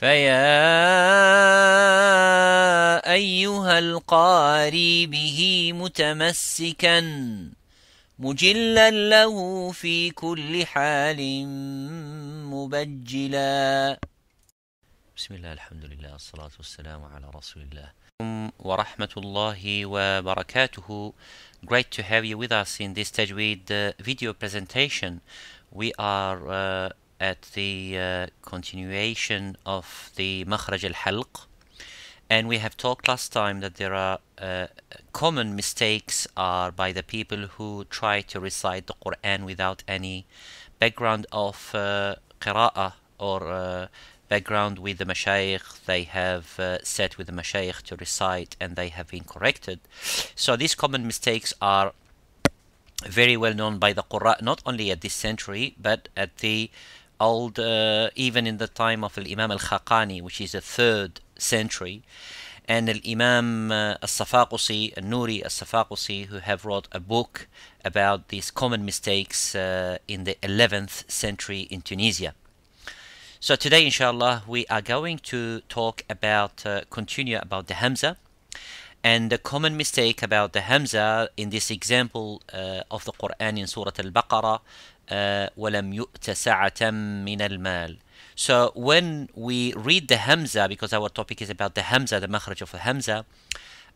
فيا أيها القاري به متمسكا مجلا له في كل حال مبجلا بسم الله الحمد لله الصلاة والسلام على رسول الله ورحمة الله وبركاته Great to have you with us in this Tajweed video presentation. We are uh, at the uh, continuation of the مخرج الحلق and we have talked last time that there are uh, common mistakes are by the people who try to recite the Quran without any background of uh, qira'ah or uh, background with the mashayikh they have uh, with the mashayikh to recite and they have been corrected so these common mistakes are very well known by the Quran not only at this century but at the old uh, even in the time of Imam al-Khaqani which is the third century and Imam uh, al-Safaqusi nuri al-Safaqusi who have wrote a book about these common mistakes uh, in the 11th century in Tunisia so today inshallah we are going to talk about uh, continue about the Hamza and the common mistake about the Hamza in this example uh, of the Quran in Surah Al Baqarah, uh, ولم يؤت سعة من المال So when we read the Hamza, because our topic is about the Hamza, the makhraj of the Hamza,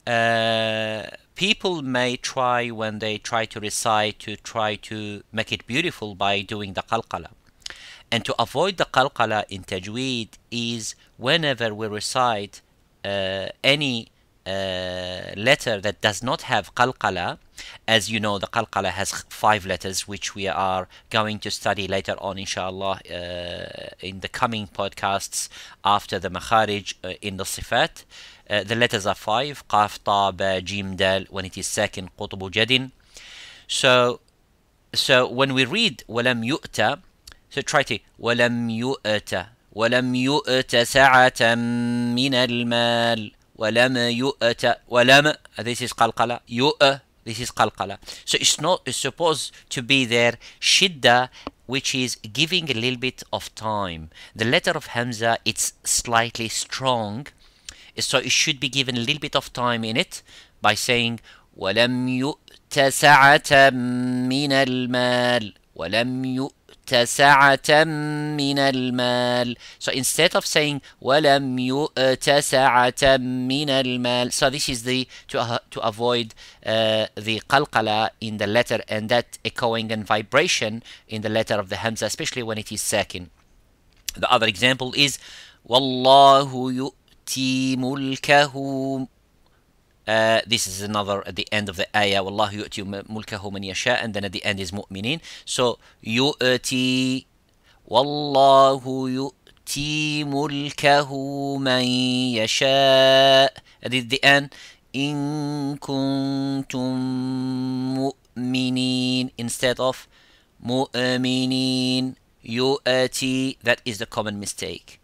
uh, people may try when they try to recite to try to make it beautiful by doing the qalqala. And to avoid the qalqala in tajweed is whenever we recite uh, any uh, letter that does not have qalqala, as you know, the Qalqala has five letters, which we are going to study later on, inshallah, uh, in the coming podcasts after the Makharij uh, in the Sifat. Uh, the letters are five, Qaf, Ta, Ba, Jim, Dal, when it is second, Qutbu, Jadin. So, so when we read walam يُؤْتَ, so try to وَلَمْ يُؤْتَ Walam يوت Walam يوت سعة من mal, walam يؤت walam. this is qalqala يؤ this is qalqala. So it's not it's supposed to be there shidda, which is giving a little bit of time. The letter of hamza it's slightly strong, so it should be given a little bit of time in it by saying ولم يؤت سعة من المال ولم يؤت يؤت سعة من المال. So instead of saying ولم يؤت سعة من المال. So this is the to, uh, to avoid uh, the qalqala in the letter and that echoing and vibration in the letter of the hamza especially when it is second. The other example is والله يؤتي ملكه Uh, this is another at the end of the ayah. Allahu yu'ti mulkahu man yasha. And then at the end is mu'minin. So, yu'ti. Wallahu yu'ti mulkahu man yasha. And at the end, in kuntum mu'minin. Instead of mu'minin, yu'ti. That is the common mistake.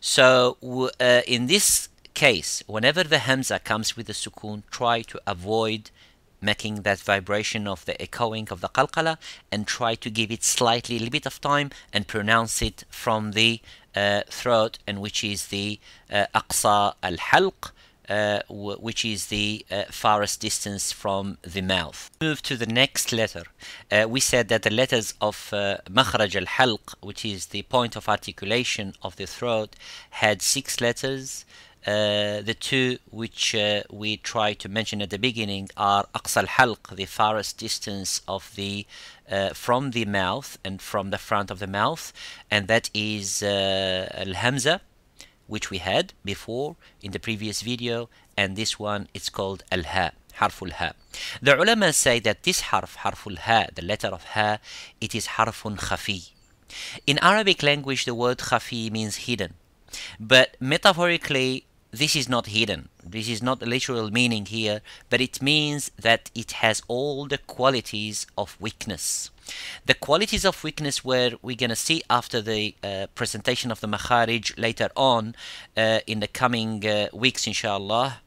So, uh, in this case, whenever the hamza comes with the sukun, try to avoid making that vibration of the echoing of the qalqala and try to give it slightly a little bit of time and pronounce it from the uh, throat and which is the uh, aqsa al-halq uh, which is the uh, farthest distance from the mouth. Move to the next letter. Uh, we said that the letters of uh, makhraj al-halq, which is the point of articulation of the throat, had six letters. Uh, the two which uh, we try to mention at the beginning are Aqsa al-Halq, the farthest distance of the uh, from the mouth and from the front of the mouth, and that is uh, al-Hamza, which we had before in the previous video, and this one it's called al-Ha. Harful ha. The ulama say that this harf, harful ha, the letter of ha, it is harfun khafi. In Arabic language, the word khafi means hidden, but metaphorically, this is not hidden. This is not the literal meaning here, but it means that it has all the qualities of weakness. The qualities of weakness where we're going to see after the uh, presentation of the Makharij later on uh, in the coming uh, weeks, inshallah.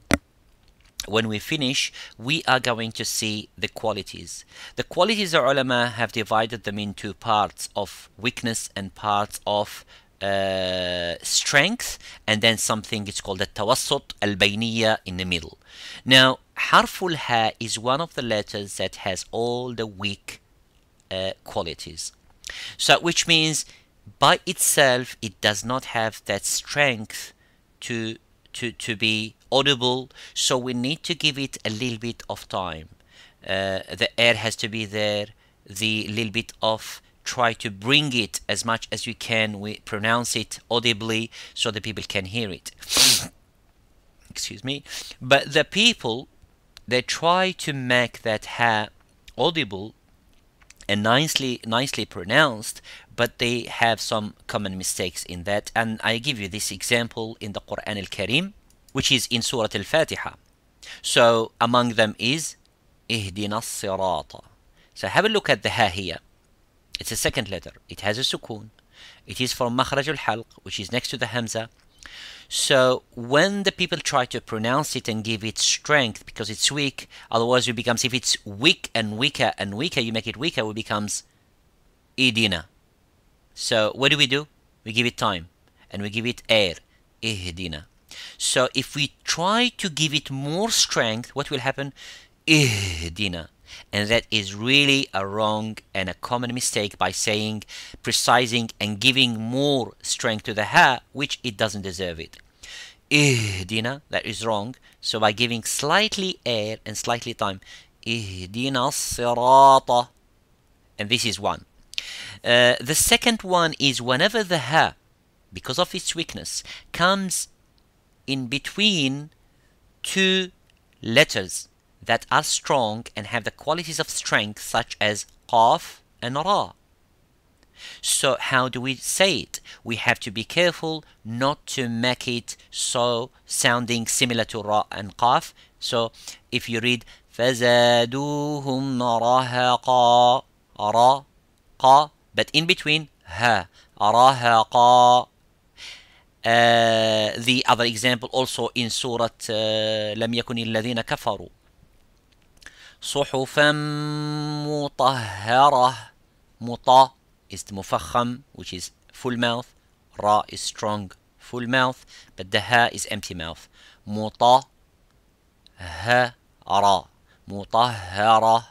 When we finish, we are going to see the qualities. The qualities of ulama have divided them into parts of weakness and parts of uh, strength and then something it's called the tawassut al-bayniyya in the middle. Now harful ha is one of the letters that has all the weak uh, qualities. So which means by itself it does not have that strength to to to be audible so we need to give it a little bit of time. Uh, the air has to be there, the little bit of try to bring it as much as you can. We pronounce it audibly so the people can hear it. Excuse me. But the people, they try to make that ha audible and nicely nicely pronounced but they have some common mistakes in that and I give you this example in the Quran al-Karim which is in Surah al-Fatiha so among them is ihdina sirata so have a look at the ha here it's a second letter. It has a sukoon. It is from makhraj al-halq, which is next to the hamza. So when the people try to pronounce it and give it strength because it's weak, otherwise it becomes if it's weak and weaker and weaker, you make it weaker, it becomes idina. So what do we do? We give it time and we give it air, ihdina. So if we try to give it more strength, what will happen? Ihdina and that is really a wrong and a common mistake by saying precising and giving more strength to the hair which it doesn't deserve it eh, Dina, that is wrong so by giving slightly air and slightly time ihdina eh, sirata and this is one uh, the second one is whenever the hair, because of its weakness comes in between two letters that are strong and have the qualities of strength such as qaf and ra. So how do we say it? We have to be careful not to make it so sounding similar to ra and qaf. So if you read فَزَادُوهُمْ رَهَقًا ra qa but in between ha rahaqa uh, the other example also in surah uh, لم يكن الذين كفروا صحفا مطهرة مطا is the مفخم which is full mouth را is strong full mouth but the ها is empty mouth مطهرة مطهرة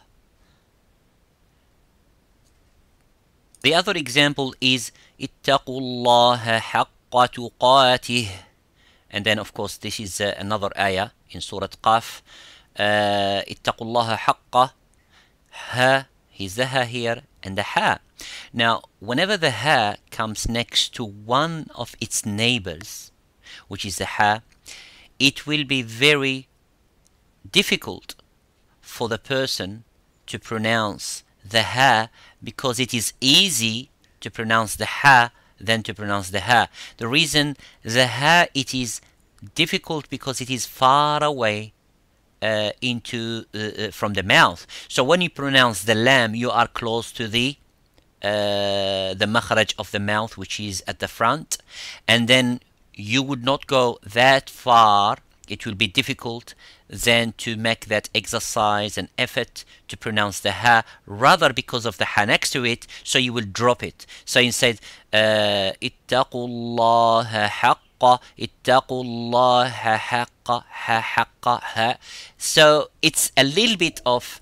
The other example is اتقوا الله حق تقاته and then of course this is another ayah in Surah Qaf uh, ittaqullaha haqqa ha is the ha here and the ha now whenever the ha comes next to one of its neighbors which is the ha it will be very difficult for the person to pronounce the ha because it is easy to pronounce the ha than to pronounce the ha the reason the ha it is difficult because it is far away uh, into uh, uh, from the mouth. So when you pronounce the lam, you are close to the uh, the makhraj of the mouth, which is at the front, and then you would not go that far. It will be difficult then to make that exercise and effort to pronounce the ha, rather because of the ha next to it. So you will drop it. So instead, uh, ittaqullaha haqq حق اتقوا الله حق حق so it's a little bit of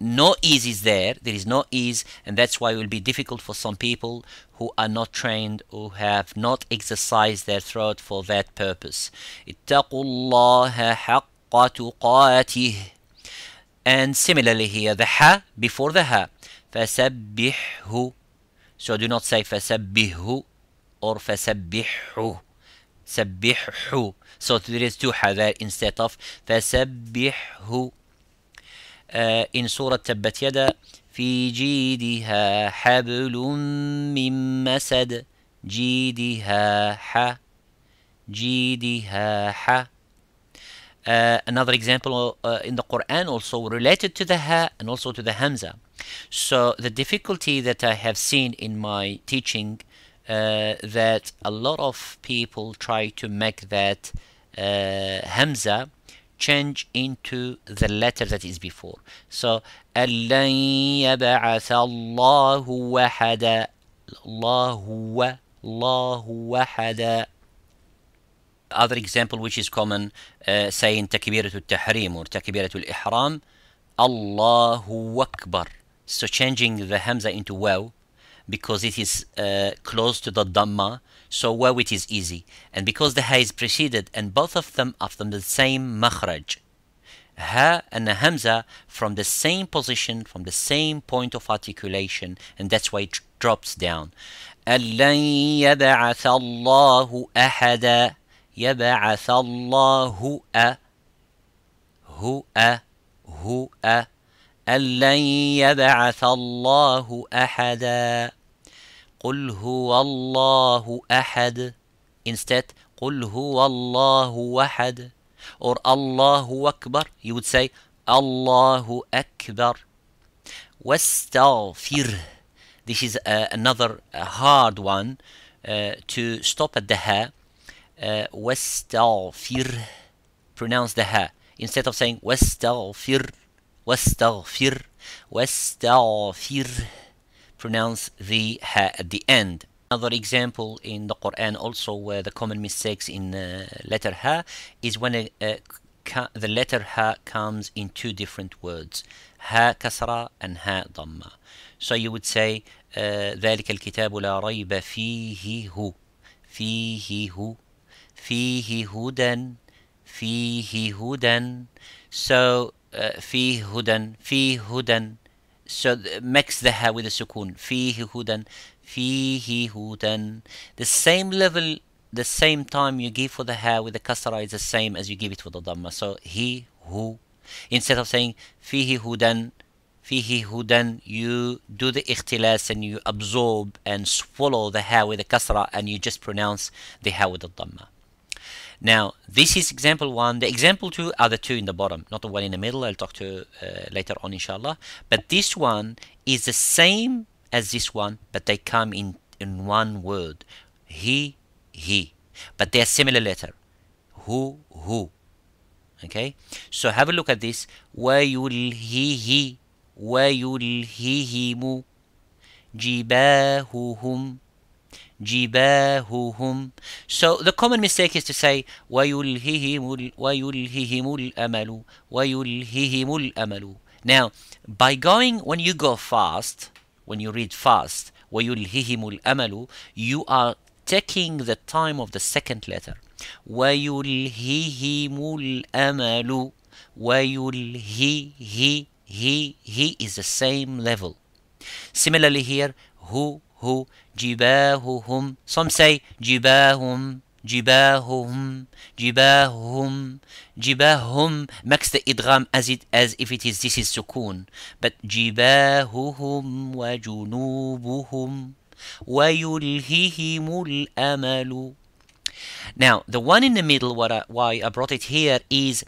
no ease is there there is no ease and that's why it will be difficult for some people who are not trained who have not exercised their throat for that purpose اتقوا الله حق تقاته and similarly here the ha before the ha فسبحه so do not say فسبحه or فسبحه سبحه so there is two حذار instead of فسبحه uh, in سورة تبت يدا في جيدها حبل من مسد جيدها ح جيدها ح Uh, another example uh, in the Quran also related to the ha and also to the hamza. So the difficulty that I have seen in my teaching Uh, that a lot of people try to make that uh, hamza change into the letter that is before. So أَلَّنْ Allāhu اللَّهُ وَحَدًا اللَّهُ اللَّهُ وَحَدًا Other example which is common, uh, saying تَكْبِيرَةُ al-tahrīm or تَكْبِيرَةُ al-ihram, Allāhu Akbar. So changing the Hamza into wāw because it is uh, close to the Dhamma, so where it is easy. And because the ha is preceded and both of them are from the same makhraj. Ha and hamza from the same position, from the same point of articulation, and that's why it drops down. أَلَّنْ يَبْعَثَ يَبْعَثَ اللَّهُ أَحَدًا قل هو الله أحد instead قل هو الله واحد or الله أكبر you would say الله أكبر واستغفر this is uh, another uh, hard one uh, to stop at the ha uh, pronounce the ha instead of saying واستغفر واستغفر واستغفر pronounce the ha at the end. Another example in the Quran also where the common mistakes in uh, letter ha is when a, a the letter ha comes in two different words ha kasra and ha dhamma so you would say uh, ذلك الكتاب لا ريب فيه هو فيه هو فيه هدى فيه هدى so uh, فيه هدى فيه هدى so mix the hair with the sukun Fi hihudan, fi hihudan. the same level the same time you give for the ha with the kasra is the same as you give it for the dhamma so he who instead of saying fi hihudan, fi hihudan, you do the ikhtilas and you absorb and swallow the ha with the kasra and you just pronounce the ha with the dhamma now, this is example one. The example two are the two in the bottom, not the one in the middle. I'll talk to uh, later on, inshallah. But this one is the same as this one, but they come in, in one word. He, he. But they are similar letter. Who, who. Okay? So have a look at this. he he. he he mu. جِبَاهُهُمْ جباههم So the common mistake is to say ويلههم, الأمل ويلههم الأمل Now, by going, when you go fast, when you read fast, ويلههم الأمل, you are taking the time of the second letter. ويلههم الأمل ويلهي he, he, he is the same level. Similarly here, who hu jibahum. Some say jibahum, jibahum, jibahum, jibahum makes the idram as it as if it is this is sukun. But jibahuhum wa junubuhum wa amalu. Now the one in the middle, what I, why I brought it here is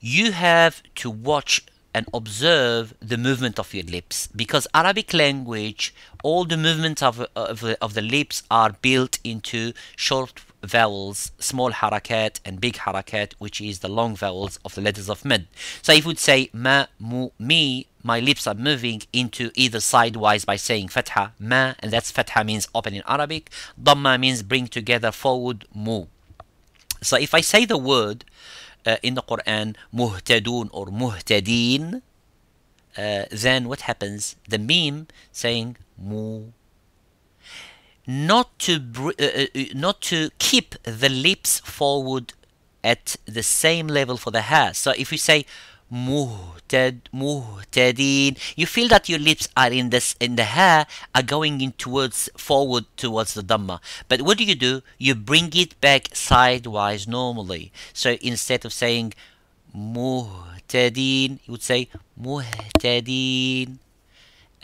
you have to watch and observe the movement of your lips because Arabic language all the movements of, of, of the lips are built into short vowels small harakat and big harakat which is the long vowels of the letters of mid so if we would say ma mu mi my lips are moving into either sidewise by saying fatha ma and that's fatha means open in Arabic dhamma means bring together forward mu so if I say the word uh, in the Quran muhtadun or muhtadin, uh, then what happens? The meme saying mu. Not to uh, uh, uh, not to keep the lips forward at the same level for the ha. So if we say Muhtedin, You feel that your lips are in this in the hair are going in towards forward towards the dhamma. But what do you do? You bring it back sidewise normally. So instead of saying Muhtedin, you would say Muhtedin.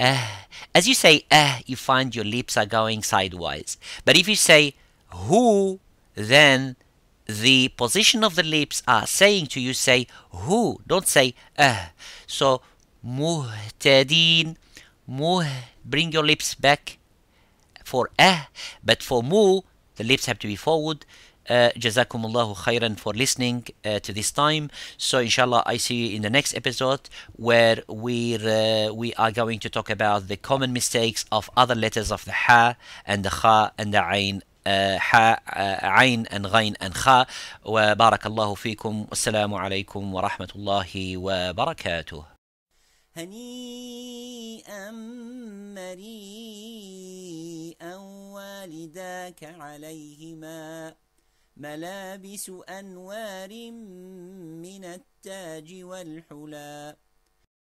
Ah. As you say ah, you find your lips are going sidewise. But if you say who, then the position of the lips are saying to you say who don't say uh so muhtadin muh bring your lips back for ah but for mu the lips have to be forward uh, jazakumullahu khairan for listening uh, to this time so inshallah i see you in the next episode where we uh, we are going to talk about the common mistakes of other letters of the ha and the kha and the ain آه، حاء آه، عين أن غين أن خاء وبارك الله فيكم والسلام عليكم ورحمة الله وبركاته هنيئا مريئا والداك عليهما ملابس أنوار من التاج والحلى